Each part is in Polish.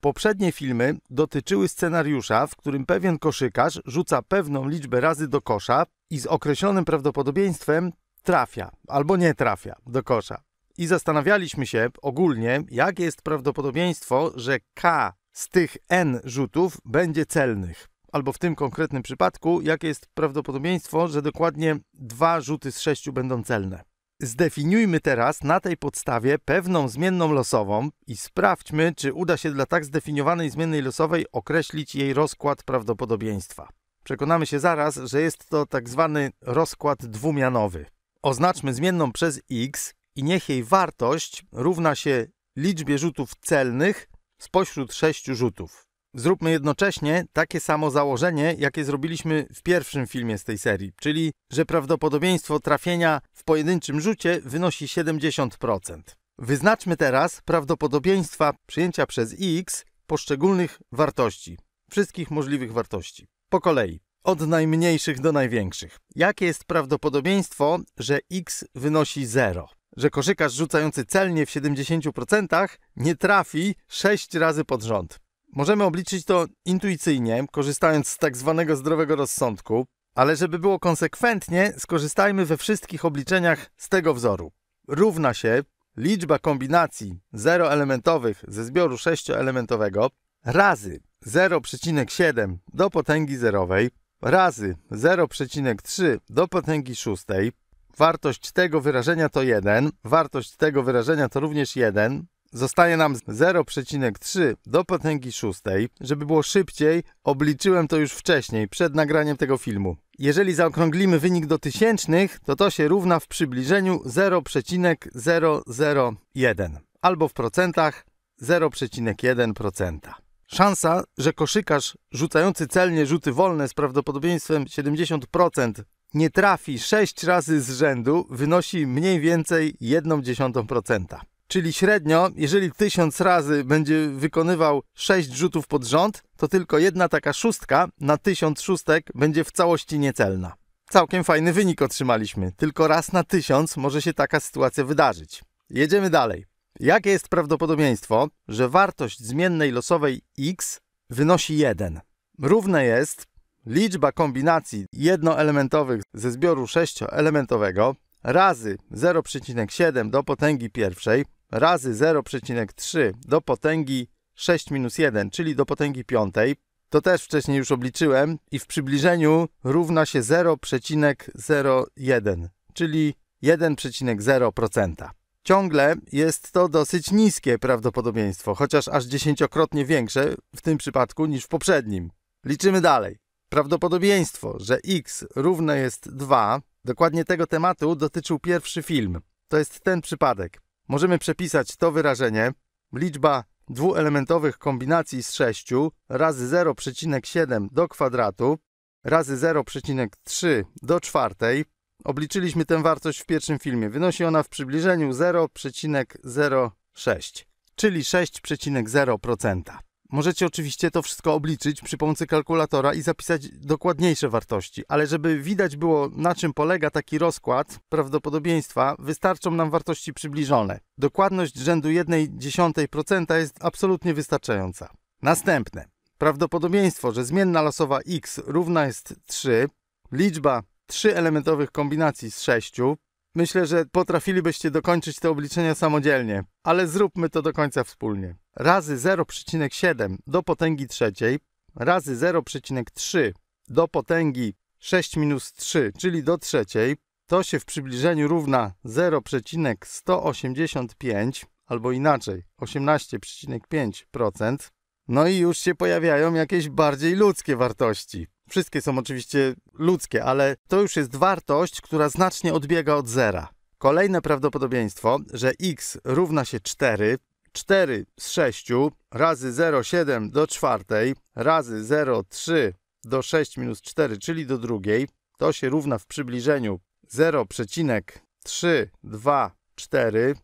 Poprzednie filmy dotyczyły scenariusza, w którym pewien koszykarz rzuca pewną liczbę razy do kosza i z określonym prawdopodobieństwem trafia albo nie trafia do kosza. I zastanawialiśmy się ogólnie, jakie jest prawdopodobieństwo, że K z tych N rzutów będzie celnych. Albo w tym konkretnym przypadku, jakie jest prawdopodobieństwo, że dokładnie dwa rzuty z sześciu będą celne. Zdefiniujmy teraz na tej podstawie pewną zmienną losową i sprawdźmy, czy uda się dla tak zdefiniowanej zmiennej losowej określić jej rozkład prawdopodobieństwa. Przekonamy się zaraz, że jest to tak zwany rozkład dwumianowy. Oznaczmy zmienną przez x i niech jej wartość równa się liczbie rzutów celnych spośród sześciu rzutów zróbmy jednocześnie takie samo założenie, jakie zrobiliśmy w pierwszym filmie z tej serii, czyli że prawdopodobieństwo trafienia w pojedynczym rzucie wynosi 70%. Wyznaczmy teraz prawdopodobieństwa przyjęcia przez x poszczególnych wartości, wszystkich możliwych wartości. Po kolei, od najmniejszych do największych. Jakie jest prawdopodobieństwo, że x wynosi 0? Że koszykarz rzucający celnie w 70% nie trafi 6 razy pod rząd. Możemy obliczyć to intuicyjnie, korzystając z tak zwanego zdrowego rozsądku, ale żeby było konsekwentnie, skorzystajmy we wszystkich obliczeniach z tego wzoru. Równa się liczba kombinacji zeroelementowych ze zbioru sześcioelementowego razy 0,7 do potęgi zerowej razy 0,3 do potęgi szóstej. Wartość tego wyrażenia to 1, wartość tego wyrażenia to również 1, Zostaje nam 0,3 do potęgi szóstej. Żeby było szybciej, obliczyłem to już wcześniej, przed nagraniem tego filmu. Jeżeli zaokrąglimy wynik do tysięcznych, to to się równa w przybliżeniu 0,001 albo w procentach 0,1%. Szansa, że koszykarz rzucający celnie rzuty wolne z prawdopodobieństwem 70% nie trafi 6 razy z rzędu, wynosi mniej więcej 0,1%. Czyli średnio, jeżeli tysiąc razy będzie wykonywał sześć rzutów pod rząd, to tylko jedna taka szóstka na tysiąc szóstek będzie w całości niecelna. Całkiem fajny wynik otrzymaliśmy. Tylko raz na tysiąc może się taka sytuacja wydarzyć. Jedziemy dalej. Jakie jest prawdopodobieństwo, że wartość zmiennej losowej x wynosi 1? Równe jest liczba kombinacji jednoelementowych ze zbioru sześcioelementowego razy 0,7 do potęgi pierwszej razy 0,3 do potęgi 6 minus 1, czyli do potęgi piątej, to też wcześniej już obliczyłem i w przybliżeniu równa się 0,01, czyli 1,0%. Ciągle jest to dosyć niskie prawdopodobieństwo, chociaż aż dziesięciokrotnie większe w tym przypadku niż w poprzednim. Liczymy dalej. Prawdopodobieństwo, że x równe jest 2, dokładnie tego tematu dotyczył pierwszy film. To jest ten przypadek możemy przepisać to wyrażenie liczba dwuelementowych kombinacji z 6 razy 0,7 do kwadratu razy 0,3 do czwartej. Obliczyliśmy tę wartość w pierwszym filmie. Wynosi ona w przybliżeniu 0,06, czyli 6,0%. Możecie oczywiście to wszystko obliczyć przy pomocy kalkulatora i zapisać dokładniejsze wartości, ale żeby widać było na czym polega taki rozkład prawdopodobieństwa, wystarczą nam wartości przybliżone. Dokładność rzędu 1,1% jest absolutnie wystarczająca. Następne. Prawdopodobieństwo, że zmienna losowa x równa jest 3, liczba 3 elementowych kombinacji z 6, Myślę, że potrafilibyście dokończyć te obliczenia samodzielnie, ale zróbmy to do końca wspólnie. Razy 0,7 do potęgi trzeciej razy 0,3 do potęgi 6 minus 3, czyli do trzeciej, to się w przybliżeniu równa 0,185 albo inaczej 18,5%. No i już się pojawiają jakieś bardziej ludzkie wartości. Wszystkie są oczywiście ludzkie, ale to już jest wartość, która znacznie odbiega od zera. Kolejne prawdopodobieństwo, że x równa się 4, 4 z 6 razy 0,7 do czwartej razy 0,3 do 6 minus 4, czyli do drugiej, to się równa w przybliżeniu 0,324,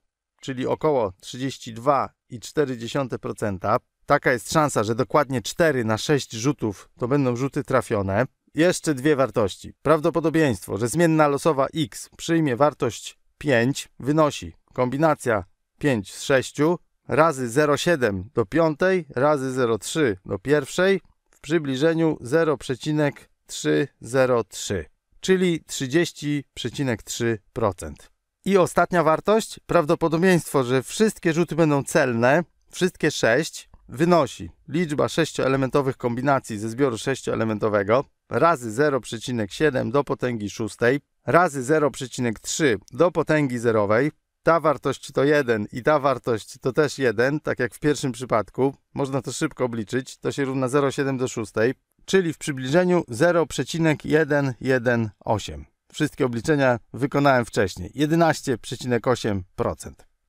czyli około 32,4%. Taka jest szansa, że dokładnie 4 na 6 rzutów to będą rzuty trafione. Jeszcze dwie wartości. Prawdopodobieństwo, że zmienna losowa x przyjmie wartość 5 wynosi kombinacja 5 z 6 razy 0,7 do 5 razy 0,3 do 1 w przybliżeniu 0,303, czyli 30,3%. I ostatnia wartość, prawdopodobieństwo, że wszystkie rzuty będą celne, wszystkie 6, wynosi liczba sześcioelementowych kombinacji ze zbioru sześcioelementowego razy 0,7 do potęgi szóstej razy 0,3 do potęgi zerowej. Ta wartość to 1 i ta wartość to też 1, tak jak w pierwszym przypadku. Można to szybko obliczyć. To się równa 0,7 do szóstej, czyli w przybliżeniu 0,118. Wszystkie obliczenia wykonałem wcześniej. 11,8%.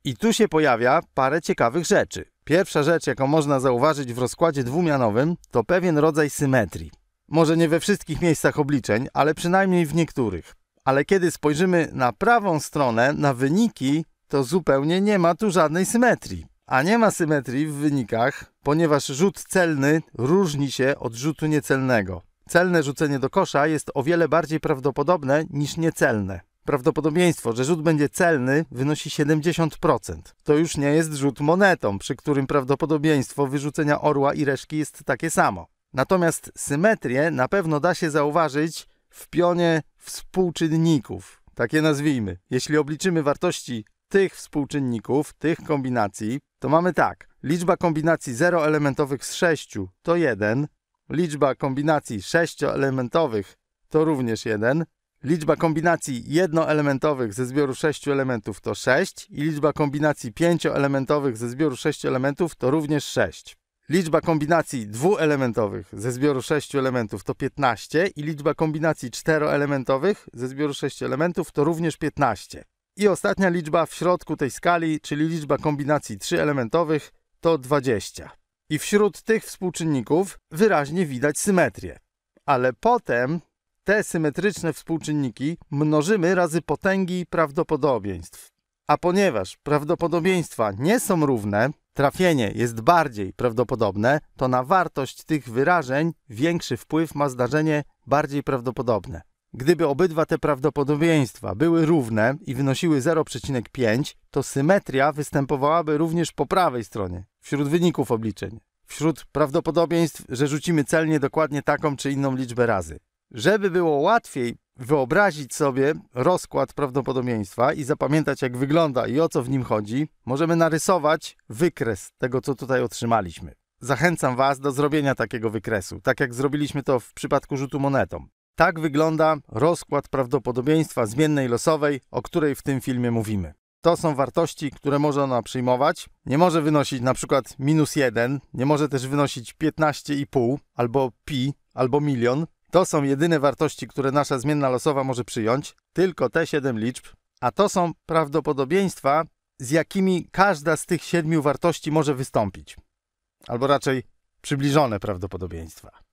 I tu się pojawia parę ciekawych rzeczy. Pierwsza rzecz, jaką można zauważyć w rozkładzie dwumianowym, to pewien rodzaj symetrii. Może nie we wszystkich miejscach obliczeń, ale przynajmniej w niektórych. Ale kiedy spojrzymy na prawą stronę, na wyniki, to zupełnie nie ma tu żadnej symetrii. A nie ma symetrii w wynikach, ponieważ rzut celny różni się od rzutu niecelnego. Celne rzucenie do kosza jest o wiele bardziej prawdopodobne niż niecelne. Prawdopodobieństwo, że rzut będzie celny, wynosi 70%. To już nie jest rzut monetą, przy którym prawdopodobieństwo wyrzucenia orła i reszki jest takie samo. Natomiast symetrię na pewno da się zauważyć w pionie współczynników, takie nazwijmy. Jeśli obliczymy wartości tych współczynników, tych kombinacji, to mamy tak. Liczba kombinacji zeroelementowych z 6 to 1, liczba kombinacji sześcioelementowych to również 1, Liczba kombinacji jednoelementowych ze zbioru sześciu elementów to 6 i liczba kombinacji pięcioelementowych ze zbioru sześciu elementów to również 6. Liczba kombinacji dwuelementowych ze zbioru sześciu elementów to 15 i liczba kombinacji czteroelementowych ze zbioru sześciu elementów to również 15. I ostatnia liczba w środku tej skali, czyli liczba kombinacji trzyelementowych to 20. I wśród tych współczynników wyraźnie widać symetrię. Ale potem te symetryczne współczynniki mnożymy razy potęgi prawdopodobieństw. A ponieważ prawdopodobieństwa nie są równe, trafienie jest bardziej prawdopodobne, to na wartość tych wyrażeń większy wpływ ma zdarzenie bardziej prawdopodobne. Gdyby obydwa te prawdopodobieństwa były równe i wynosiły 0,5, to symetria występowałaby również po prawej stronie, wśród wyników obliczeń, wśród prawdopodobieństw, że rzucimy celnie dokładnie taką czy inną liczbę razy. Żeby było łatwiej wyobrazić sobie rozkład prawdopodobieństwa i zapamiętać, jak wygląda i o co w nim chodzi, możemy narysować wykres tego, co tutaj otrzymaliśmy. Zachęcam Was do zrobienia takiego wykresu, tak jak zrobiliśmy to w przypadku rzutu monetą. Tak wygląda rozkład prawdopodobieństwa zmiennej losowej, o której w tym filmie mówimy. To są wartości, które może ona przyjmować. Nie może wynosić na przykład minus 1, nie może też wynosić 15,5 albo pi, albo milion, to są jedyne wartości, które nasza zmienna losowa może przyjąć, tylko te 7 liczb, a to są prawdopodobieństwa, z jakimi każda z tych siedmiu wartości może wystąpić. Albo raczej przybliżone prawdopodobieństwa.